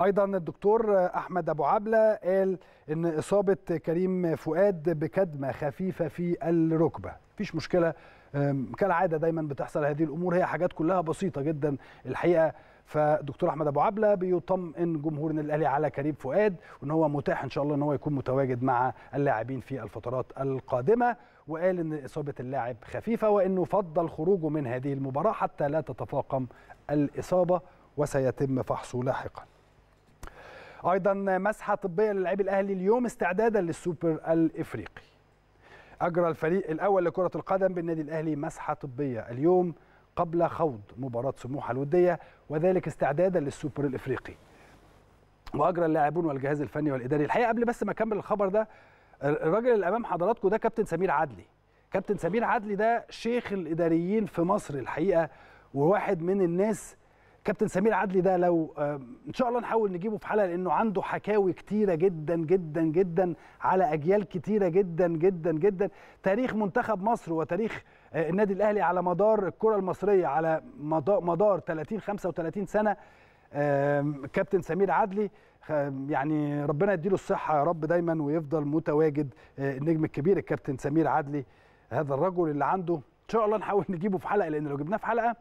ايضا الدكتور احمد ابو عبله قال ان اصابه كريم فؤاد بكدمه خفيفه في الركبه مفيش مشكله كالعاده دايما بتحصل هذه الامور هي حاجات كلها بسيطه جدا الحقيقه فدكتور احمد ابو عبله بيطمئن جمهور الاهلي على كريم فؤاد وان هو متاح ان شاء الله ان هو يكون متواجد مع اللاعبين في الفترات القادمه وقال ان اصابه اللاعب خفيفه وانه فضل خروجه من هذه المباراه حتى لا تتفاقم الاصابه وسيتم فحصه لاحقا ايضا مسحه طبيه للاعبي الاهلي اليوم استعدادا للسوبر الافريقي اجرى الفريق الاول لكره القدم بالنادي الاهلي مسحه طبيه اليوم قبل خوض مباراه سموحه الوديه وذلك استعدادا للسوبر الافريقي واجرى اللاعبون والجهاز الفني والاداري الحقيقه قبل بس ما اكمل الخبر ده الراجل اللي امام حضراتكم ده كابتن سمير عدلي كابتن سمير عدلي ده شيخ الاداريين في مصر الحقيقه وواحد من الناس كابتن سمير عدلي ده لو آه، ان شاء الله نحاول نجيبه في حلقه لانه عنده حكاوي كتيره جدا جدا جدا على اجيال كتيره جدا جدا جدا تاريخ منتخب مصر وتاريخ آه، النادي الاهلي على مدار الكره المصريه على مدار 30 35 سنه كابتن سمير عدلي يعني ربنا يديله الصحه يا رب دايما ويفضل متواجد آه، النجم الكبير الكابتن سمير عدلي هذا الرجل اللي عنده ان شاء الله نحاول نجيبه في حلقه لان لو جبناه في حلقه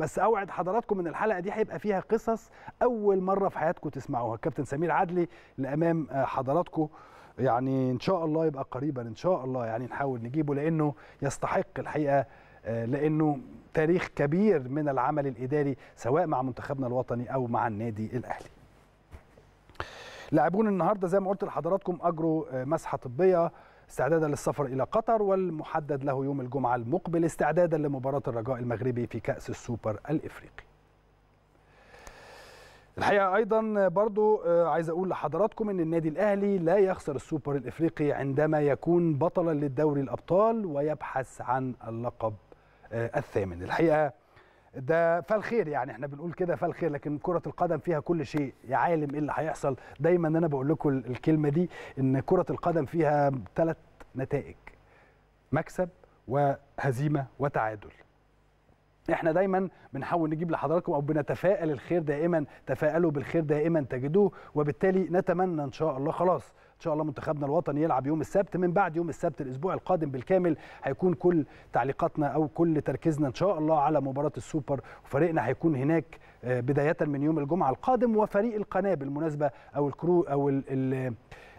بس اوعد حضراتكم ان الحلقه دي هيبقى فيها قصص اول مره في حياتكم تسمعوها الكابتن سمير عدلي لامام آه، حضراتكم يعني ان شاء الله يبقى قريبا ان شاء الله يعني نحاول نجيبه لانه يستحق الحقيقه آه، لانه تاريخ كبير من العمل الاداري سواء مع منتخبنا الوطني او مع النادي الاهلي لاعبون النهارده زي ما قلت لحضراتكم اجروا آه، مسحه طبيه استعدادا للسفر إلى قطر والمحدد له يوم الجمعة المقبل استعدادا لمباراة الرجاء المغربي في كأس السوبر الإفريقي الحقيقه ايضا برضو آه، عايز اقول لحضراتكم ان النادي الاهلي لا يخسر السوبر الافريقي عندما يكون بطلا للدوري الابطال ويبحث عن اللقب آه، الثامن الحقيقه ده فالخير يعني احنا بنقول كده فالخير لكن كره القدم فيها كل شيء يا عالم ايه اللي هيحصل دايما انا بقول لكم الكلمه دي ان كره القدم فيها ثلاث نتائج مكسب وهزيمه وتعادل احنا دايما بنحاول نجيب لحضراتكم او بنتفائل الخير دائما تفائلوا بالخير دائما تجدوه وبالتالي نتمنى ان شاء الله خلاص ان شاء الله منتخبنا الوطني يلعب يوم السبت من بعد يوم السبت الاسبوع القادم بالكامل هيكون كل تعليقاتنا او كل تركيزنا ان شاء الله على مباراه السوبر وفريقنا هيكون هناك آه، بدايه من يوم الجمعه القادم وفريق القناه بالمناسبه او الكرو او الـ الـ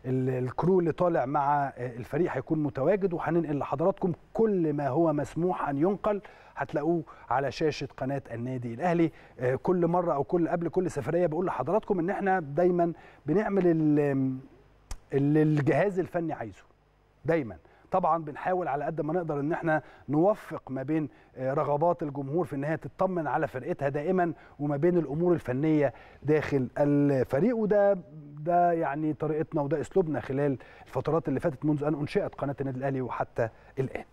الكرو اللي طالع مع الفريق هيكون متواجد وهننقل لحضراتكم كل ما هو مسموح ان ينقل هتلاقوه على شاشه قناه النادي الاهلي آه، كل مره او كل قبل كل سفريه بقول لحضراتكم ان احنا دايما بنعمل اللي الجهاز الفني عايزه دايما طبعا بنحاول على قد ما نقدر ان احنا نوفق ما بين آه، رغبات الجمهور في ان هي تطمن على فرقتها دائما وما بين الامور الفنيه داخل الفريق وده ده يعني طريقتنا وده اسلوبنا خلال الفترات اللي فاتت منذ ان انشئت قناه النادي الاهلي وحتى الان